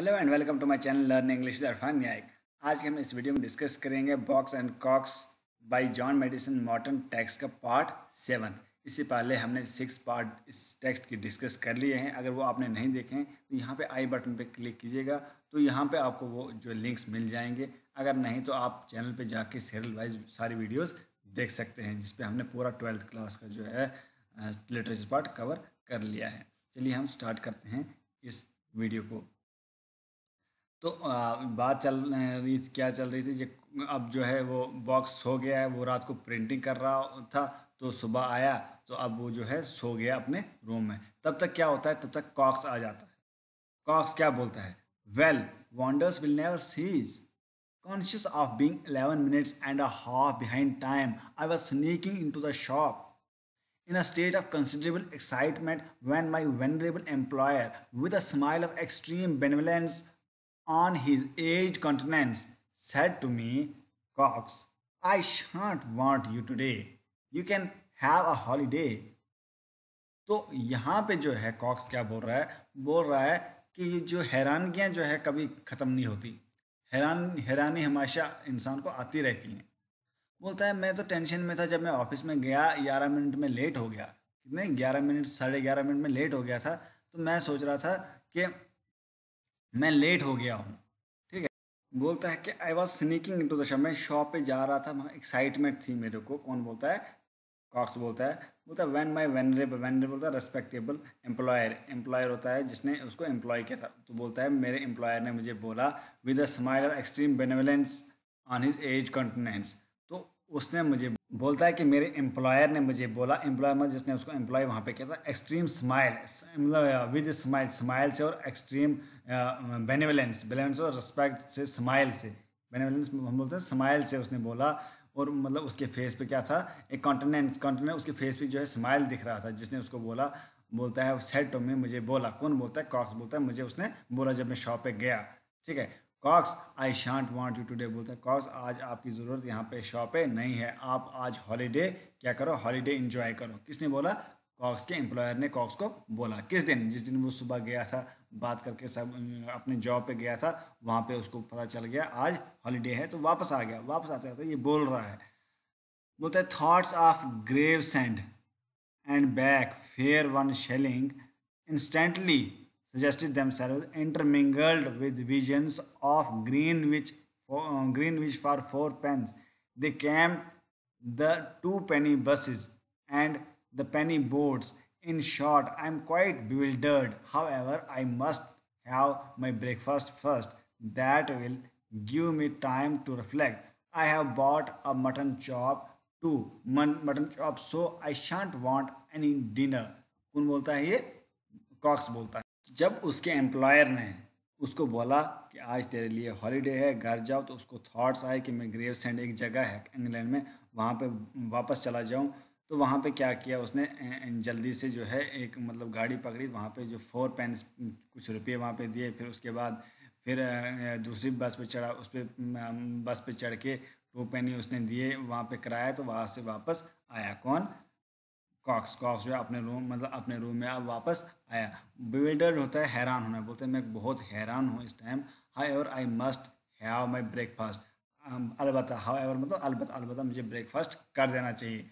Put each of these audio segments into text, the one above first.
Hello and welcome to my channel learn English Arfan Naik आज हम इस वीडियो में डिस्कस करेंगे Box and Cox by John Madison Morton text का पार्ट सेवन इससे पहले हमने सिक्स पार्ट इस टेक्स्ट की डिस्कस कर लिए हैं अगर वो आपने नहीं देखे तो यहाँ पे आई बटन पे क्लिक कीजिएगा तो यहाँ पे आपको वो जो लिंक्स मिल जाएंगे अगर नहीं तो आप चैनल पर जाके सीरियल वाइज सारी वीडियोज़ देख सकते हैं जिसपे हमने पूरा ट्वेल्थ क्लास का जो है लिटरेचर पार्ट कवर कर लिया है चलिए हम स्टार्ट करते हैं इस वीडियो को तो बात चल रही क्या चल रही थी जो अब जो है वो बॉक्स सो गया है वो रात को प्रिंटिंग कर रहा था तो सुबह आया तो अब वो जो है सो गया अपने रूम में तब तक क्या होता है तब तक कॉक्स आ जाता है कॉक्स क्या बोलता है well wonders will never cease conscious of being eleven minutes and a half behind time I was sneaking in to the shop in a state of considerable excitement when my venerable employer with a smile of extreme benevolence on his aged countenance, said to me, Cox, I shan't want you today. You can have a holiday. तो यहाँ पे जो है COX क्या बोल रहा है बोल रहा है कि जो हैरानगियाँ जो है कभी ख़त्म नहीं होती हैरान हैरानी हमेशा इंसान को आती रहती हैं बोलता है मैं तो टेंशन में था जब मैं ऑफिस में गया ग्यारह मिनट में लेट हो गया कितने ग्यारह मिनट साढ़े ग्यारह मिनट में लेट हो गया था तो मैं सोच रहा था कि मैं लेट हो गया हूँ ठीक है बोलता है कि I was in to the shop मैं शॉप पे जा रहा था एक्साइटमेंट थी मेरे को कौन बोलता है कॉक्स बोलता है बोलता है वैन माई वेनरेबल वेनरेबल होता है रेस्पेक्टेबल एम्प्लॉयर एम्प्लॉयर होता है जिसने उसको एम्प्लॉय किया था तो बोलता है मेरे एम्प्लॉयर ने मुझे बोला विद अ स्माइल और extreme benevolence on his aged countenance तो उसने मुझे बोलता है कि मेरे एम्प्लॉयर ने मुझे बोला एम्प्लॉयर मतलब जिसने उसको एम्प्लॉय वहाँ पे किया था extreme smile with smile smile से और एक्सट्रीम बेनिवलेंस बेनेवेलेंस और रिस्पेक्ट से स्माइल से बेनिवेलेंस हम बोलते हैं स्माइल से उसने बोला और मतलब उसके फेस पे क्या था एक कॉन्टिनेंस कॉन्टिनेंस उसके फेस पे जो है स्माइल दिख रहा था जिसने उसको बोला बोलता है सेट में मुझे बोला कौन बोलता है कॉक्स बोलता है मुझे उसने बोला जब मैं शॉप पे गया ठीक है Cox I shan't want you today बोलता है कॉक्स आज आपकी ज़रूरत यहाँ पे शॉप पे नहीं है आप आज हॉलीडे क्या करो हॉलीडे इन्जॉय करो किसने बोला कॉक्स के एम्प्लॉयर ने कॉक्स को बोला किस दिन जिस दिन वो सुबह गया था बात करके सब अपने जॉब पे गया था वहाँ पे उसको पता चल गया आज हॉलीडे है तो वापस आ गया वापस आते आते ये बोल रहा है बोलता है thoughts of Gravesend and back fare one shilling instantly suggested themselves intermingled with visions of Greenwich Greenwich for four pence the cam the two penny busses and the penny boards In short, I am quite bewildered. However, I must have my breakfast first. That will give me time to reflect. I have bought a mutton chop too, mutton chop, so I shan't want any dinner. कौन बोलता है ये COX बोलता है जब उसके employer ने उसको बोला कि आज तेरे लिए हॉलीडे है घर जाओ तो उसको थॉट्स आए कि मैं ग्रेव सेंड एक जगह है इंग्लैंड में वहाँ पे वापस चला जाऊँ तो वहाँ पे क्या किया उसने जल्दी से जो है एक मतलब गाड़ी पकड़ी वहाँ पे जो फोर पेंस कुछ रुपये वहाँ पे दिए फिर उसके बाद फिर दूसरी बस पे चढ़ा उस पर बस पे चढ़ के टू पेनी उसने दिए वहाँ पे कराया तो वहाँ से वापस आया कौन कॉक्स कॉक्स जो है अपने रूम मतलब अपने रूम में अब वापस आया बिल्डर होता है हैरान होना बोलते हैं मैं बहुत हैरान हूँ इस टाइम हाई और I must have my breakfast अलबत्ता हाउ एवर मतलब अलबत्ता अलबत्ता मुझे ब्रेकफास्ट कर देना चाहिए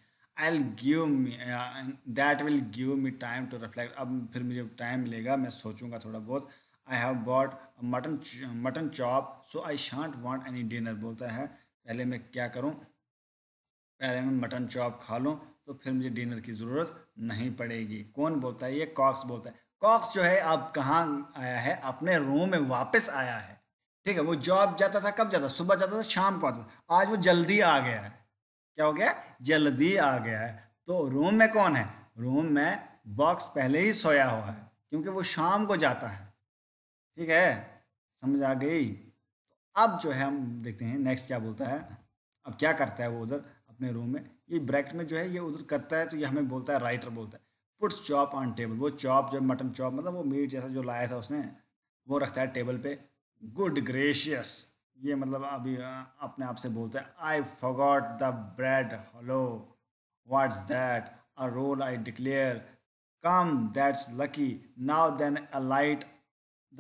I give me uh, will give me time to reflect अब फिर मुझे टाइम मिलेगा मैं सोचूंगा थोड़ा बहुत I have bought mutton mutton chop so I shan't want any dinner बोलता है पहले मैं क्या करूँ पहले मैं मटन चॉप खा लूँ तो फिर मुझे डिनर की ज़रूरत नहीं पड़ेगी कौन बोलता है ये कॉक्स बोलता है कॉक्स जो है अब कहाँ आया है अपने रूम में वापस आया है ठीक है वो जॉब जाता था कब जाता सुबह जाता था शाम को आता था आज वो जल्दी आ गया है क्या हो गया जल्दी आ गया है तो रूम में कौन है रूम में बॉक्स पहले ही सोया हुआ है क्योंकि वो शाम को जाता है ठीक है समझ आ गई तो अब जो है हम देखते हैं नेक्स्ट क्या बोलता है अब क्या करता है वो उधर अपने रूम में ये ब्रैकेट में जो है ये उधर करता है तो ये हमें बोलता है राइटर बोलता है पुट्स चॉप ऑन टेबल वो चॉप जो मटन चॉप मतलब वो मीट जैसा जो लाया था उसने वो रखता है टेबल पे गुड ग्रेशियस ये मतलब अभी अपने आप से बोलते हैं I forgot the bread hello what's that a roll I declare come that's lucky now then a light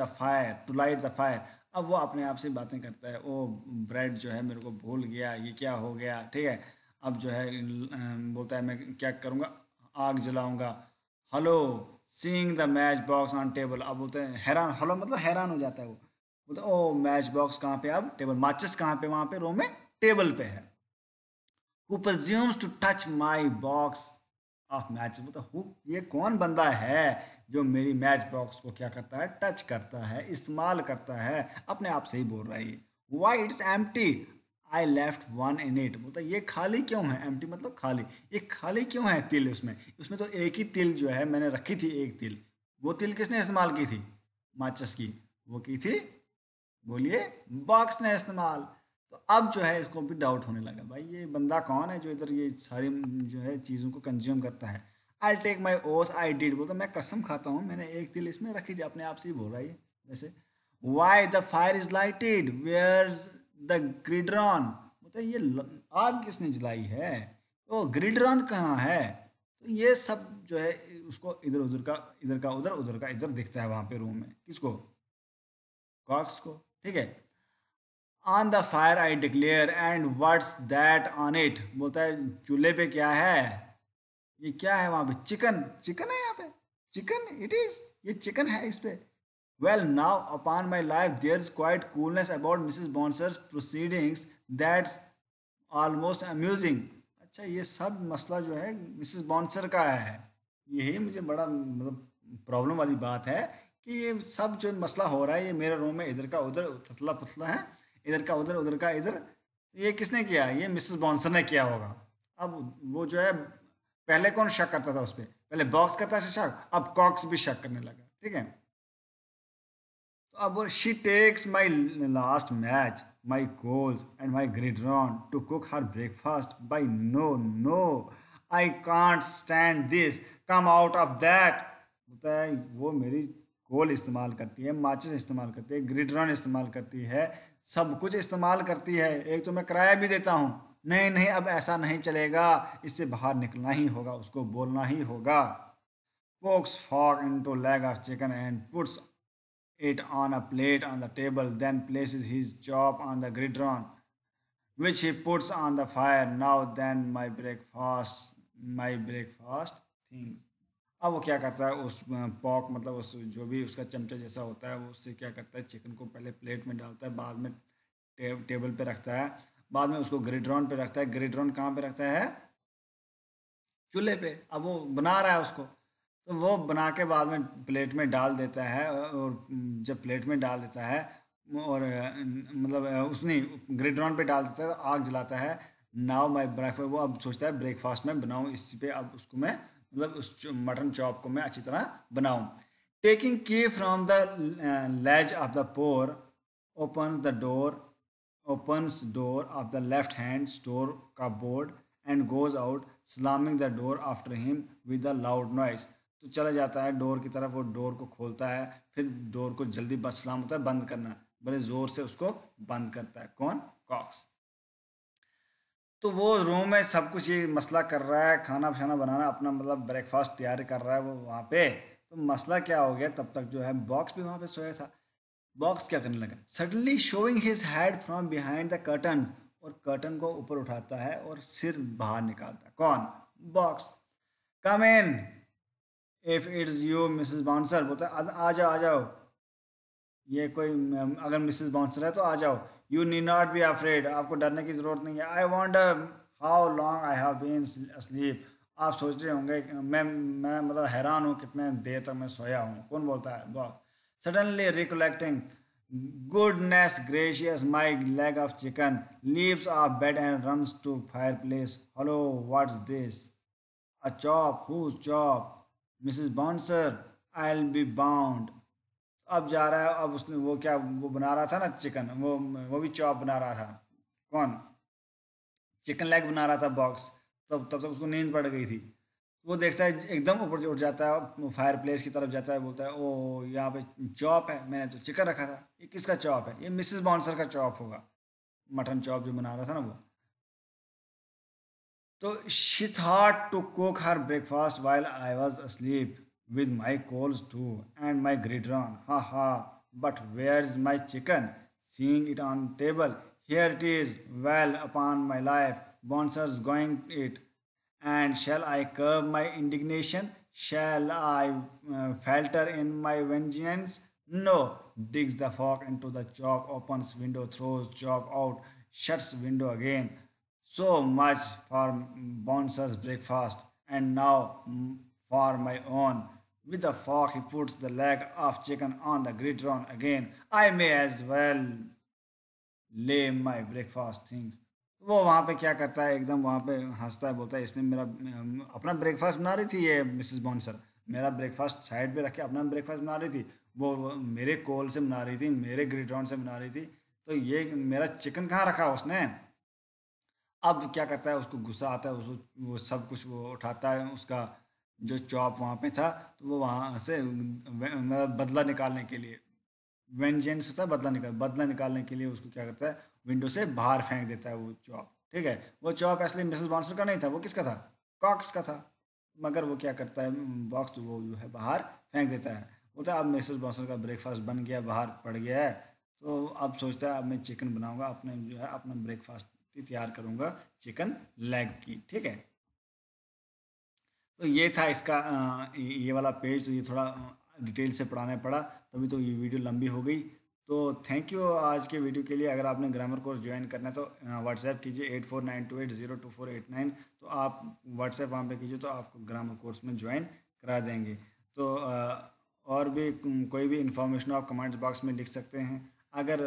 the fire to light the fire अब वो अपने आप से बातें करता है ओ ब्रेड जो है मेरे को भूल गया ये क्या हो गया ठीक है अब जो है बोलता है मैं क्या करूँगा आग जलाऊँगा hello seeing the match box on table अब बोलते हैं हैरान हलो मतलब हैरान हो जाता है वो बोलते ओ मैच बॉक्स कहाँ पे अब टेबल माचिस कहाँ पे वहां पे रो में टेबल पे है who presumes to touch my box of match बोलते हु ये कौन बंदा है जो मेरी मैच बॉक्स को क्या करता है टच करता है इस्तेमाल करता है अपने आप से ही बोल रहा है why it's empty I left one in it बोलता ये खाली क्यों है एम मतलब खाली ये खाली क्यों है तिल उसमें उसमें तो एक ही तिल जो है मैंने रखी थी एक तिल वो तिल किसने इस्तेमाल की थी माचिस की वो की थी बोलिए बॉक्स ने इस्तेमाल तो अब जो है इसको भी डाउट होने लगा भाई ये बंदा कौन है जो इधर ये सारी जो है चीज़ों को कंज्यूम करता है आई टेक माई ओस आई डिड बोलता मैं कसम खाता हूँ मैंने एक दिल इसमें रखी थी अपने आप से ही बोल रहा है वैसे why the fire is lighted where the gridiron बोलते ये आग किसने जलाई है तो ग्रिडरॉन कहाँ है तो ये सब जो है उसको इधर उधर का इधर का उधर उधर का इधर दिखता है वहाँ पे रूम में किसको कॉक्स को ठीक है on the fire I declare and words that on it बोलता है चूल्हे पे क्या है ये क्या है वहाँ पे चिकन चिकन है यहाँ पे चिकन इट इज ये चिकन है इस पे well now upon my life there is quite coolness about Mrs Bouncer's proceedings that's almost amusing अच्छा ये सब मसला जो है मिसिस बॉन्सर का है यही मुझे बड़ा मतलब प्रॉब्लम वाली बात है कि ये सब जो मसला हो रहा है ये मेरे रूम में इधर का उधर पतला पुतला है इधर का उधर उधर का इधर ये किसने किया ये मिसेस बॉन्सर ने किया होगा अब वो जो है पहले कौन शक करता था उस पर पहले बॉक्स करता था शक अब कॉक्स भी शक करने लगा ठीक है तो अब she takes my last match my coals and my gridiron to cook her breakfast by no no I can't stand this come out of that होता है वो मेरी कोल इस्तेमाल करती है माचिस इस्तेमाल करती है ग्रिडरन इस्तेमाल करती है सब कुछ इस्तेमाल करती है एक तो मैं किराया भी देता हूँ नहीं नहीं अब ऐसा नहीं चलेगा इससे बाहर निकलना ही होगा उसको बोलना ही होगा pokes fork into leg of chicken and puts it on a plate on the table then places his chop on the gridiron which he puts on the fire now then my breakfast my breakfast things अब वो क्या करता है उस pock मतलब उस जो भी उसका चमचा जैसा होता है वो उससे क्या करता है चिकन को पहले प्लेट में डालता है बाद में टे, टेबल पे रखता है बाद में उसको ग्रिड्रॉन पे रखता है ग्रिड्रॉन कहाँ पे रखता है चूल्हे पे अब वो बना रहा है उसको तो वो बना के बाद में प्लेट में डाल देता है और जब प्लेट में डाल देता है और मतलब उसने ग्रिड्रॉन पर डाल देता है आग जलाता है नाव माई ब्रेकफास्ट वो अब सोचता है ब्रेकफास्ट में बनाऊँ इस पर अब उसको मैं मतलब उस मटन चॉप को मैं अच्छी तरह बनाऊँ taking key from the ledge of the pour open the door door of the left hand store cupboard and goes out slamming the door after him with the loud noise तो चला जाता है door की तरफ वो door को खोलता है फिर डोर को जल्दी बस सलाम होता है बंद करना बड़े ज़ोर से उसको बंद करता है कौन कॉक्स तो वो रूम में सब कुछ ये मसला कर रहा है खाना शाना बनाना अपना मतलब ब्रेकफास्ट तैयार कर रहा है वो वहाँ पे तो मसला क्या हो गया तब तक जो है बॉक्स भी वहाँ पे सोया था बॉक्स क्या करने लगा suddenly showing his head from behind the curtain और कर्टन को ऊपर उठाता है और सिर बाहर निकालता है कौन Box come in if it's you Mrs Bouncer बोलता आ जाओ आ जाओ ये कोई अगर मिसेस बाउंसर है तो आ जाओ you need not be afraid आपको डरने की ज़रूरत नहीं है I want how long I have been sleep आप सोच रहे होंगे मैं मैं मतलब हैरान हूँ कितने देर तक मैं सोया हूँ कौन बोलता है Box suddenly recollecting goodness gracious my leg of chicken leaves of bed and run to fireplace hello what is this a chop who chop Mrs Bouncer I'll be bound अब जा रहा है अब उसने वो क्या वो बना रहा था ना चिकन वो वो भी चॉप बना रहा था कौन चिकन लेग बना रहा था बॉक्स तब तब तक उसको नींद पड़ गई थी वो देखता है एकदम ऊपर उठ जाता है फायर प्लेस की तरफ जाता है बोलता है ओ यहाँ पे चॉप है मैंने तो चिकन रखा था ये किसका चॉप है ये मिसिस बाउंसर का चॉप होगा मटन चॉप जो बना रहा था ना वो तो she thought to cook her breakfast while I was asleep with my coals too, and my gridiron. Ha ha! But where's my chicken? Seeing it on table, here it is. Well, upon my life, Bonser's going it. And shall I curb my indignation? Shall I uh, falter in my vengeance? No. Digs the fork into the chop, opens window, throws chop out, shuts window again. So much for bouncers' breakfast, and now mm, for my own. With a fork, he puts the leg of chicken on the gridiron again. I may as well lay my breakfast things. वो वहाँ पे क्या करता है एकदम वहाँ पे हंसता है बोलता है इसने मेरा अपना ब्रेकफास्ट बना रही थी ये मिसेस बॉन्सर मेरा ब्रेकफास्ट साइड पे रखे अपना ब्रेकफास्ट बना रही थी वो मेरे कोल से बना रही थी मेरे ग्रेटॉन से बना रही थी तो ये मेरा चिकन कहाँ रखा उसने अब क्या करता है उसको गुस्सा आता है उसको वो सब कुछ वो उठाता है उसका जो चॉप वहाँ पे था तो वो वहाँ से मतलब बदला निकालने के लिए वेंजेंस होता है बदला निकाल बदला निकालने के लिए उसको क्या करता है विंडो से बाहर फेंक देता है वो चॉप ठीक है वो चॉप एक्चुअली मिसेस बॉन्सर का नहीं था वो किसका था कॉक्स का था मगर वो क्या करता है बॉक्स वो जो है बाहर फेंक देता है बोलता है अब मिसेस बॉन्सर का ब्रेकफास्ट बन गया बाहर पड़ गया है तो अब सोचता है अब मैं चिकन बनाऊँगा अपने जो है अपना ब्रेकफास्ट तैयार करूँगा चिकन लेग की ठीक है तो ये था इसका ये वाला पेज तो ये थोड़ा डिटेल से पढ़ाना पड़ा तभी तो ये वीडियो लंबी हो गई तो थैंक यू आज के वीडियो के लिए अगर आपने ग्रामर कोर्स ज्वाइन करना है तो व्हाट्सएप कीजिए eight four nine two eight zero two four eight nine तो आप व्हाट्सएप वहाँ पे कीजिए तो आपको ग्रामर कोर्स में ज्वाइन करा देंगे तो और भी कोई भी इन्फॉर्मेशन आप कमेंट्स बॉक्स में लिख सकते हैं अगर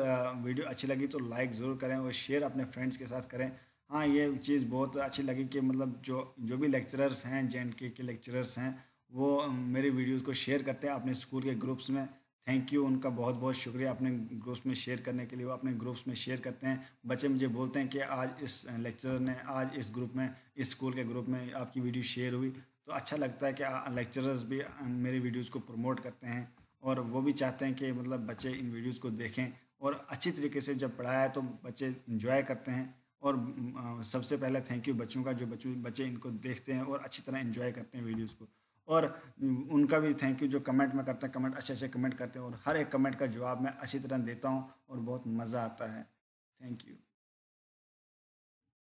वीडियो अच्छी लगी तो लाइक ज़रूर करें और शेयर अपने फ्रेंड्स के साथ करें हाँ ये चीज़ बहुत अच्छी लगी कि मतलब जो जो भी लेक्चरर्स हैं जे एंड के के लेक्चरर्स हैं वो मेरे वीडियोस को शेयर करते हैं अपने स्कूल के ग्रुप्स में थैंक यू उनका बहुत बहुत शुक्रिया अपने ग्रुप्स में शेयर करने के लिए वो अपने ग्रुप्स में शेयर करते हैं बच्चे मुझे बोलते हैं कि आज इस लेक्चरर ने आज इस ग्रुप में इस स्कूल के ग्रुप में आपकी वीडियो शेयर हुई तो अच्छा लगता है कि लेक्चरर्स भी मेरे वीडियोस को प्रमोट करते हैं और वो भी चाहते हैं कि मतलब बच्चे इन वीडियोज़ को देखें और अच्छी तरीके से जब पढ़ाया तो बच्चे इन्जॉय करते हैं और सबसे पहले थैंक यू बच्चों का जो बच्चों बच्चे इनको देखते हैं और अच्छी तरह इन्जॉय करते हैं वीडियोज़ को और उनका भी थैंक यू जो कमेंट में करते हैं कमेंट अच्छे अच्छे कमेंट करते हैं और हर एक कमेंट का जवाब मैं अच्छी तरह देता हूँ और बहुत मज़ा आता है थैंक यू